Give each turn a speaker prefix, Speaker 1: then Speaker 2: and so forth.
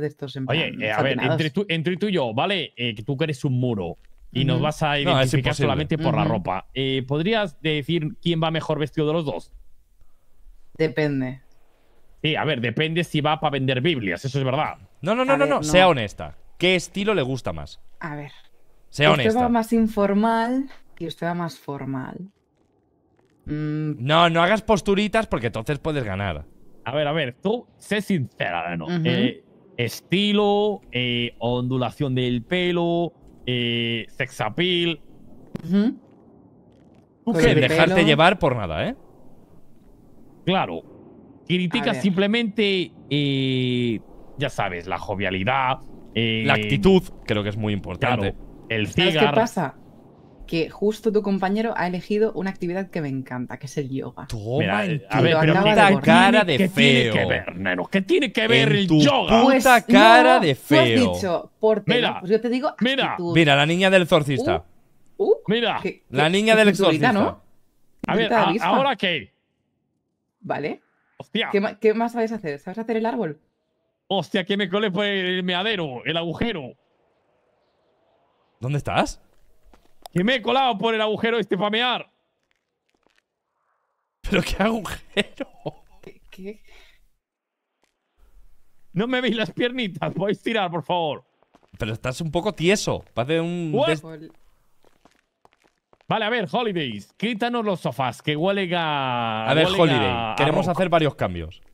Speaker 1: de estos Oye, eh, a ver, entre tú, y yo, ¿vale? Eh, que tú que eres un muro y nos vas a identificar solamente por la ropa. Eh, ¿Podrías decir quién va mejor vestido de los dos? Depende. Sí, a ver, depende si va para vender Biblias, eso es verdad. No, no, no, no, no, sea honesta. ¿Qué estilo le gusta más? A ver. Sea honesta. Usted va más informal y usted va más formal. Mm. No, no hagas posturitas porque entonces puedes ganar. A ver, a ver, tú sé sincera, ¿no? estilo, eh, ondulación del pelo, eh, sex appeal. dejarte llevar por nada, ¿eh? Claro. Critica simplemente, eh, ya sabes, la jovialidad. Eh, la actitud, creo que es muy importante. el cigar… qué pasa? que justo tu compañero ha elegido una actividad que me encanta, que es el yoga. Toma, Mira, eh, a ver, pero puta cara de feo. ¿Qué tiene que ver, Nero? ¿Qué tiene que ver el yoga? Puta pues cara de feo. dicho mira, pues yo te digo mira, mira, la niña del exorcista. Uh, uh, mira, la niña del exorcista, ¿no? A ver, ahora qué. Vale. Hostia. ¿Qué, más vais a hacer? ¿Sabes hacer el árbol? Hostia, que me cole por el meadero, el agujero. ¿Dónde estás? Que me he colado por el agujero este para ¿Pero qué agujero? ¿Qué, No me veis las piernitas. Podéis tirar, por favor. Pero estás un poco tieso. de un... Vale, a ver, Holidays. Quítanos los sofás, que huele a... A ver, Holiday. Queremos hacer varios cambios.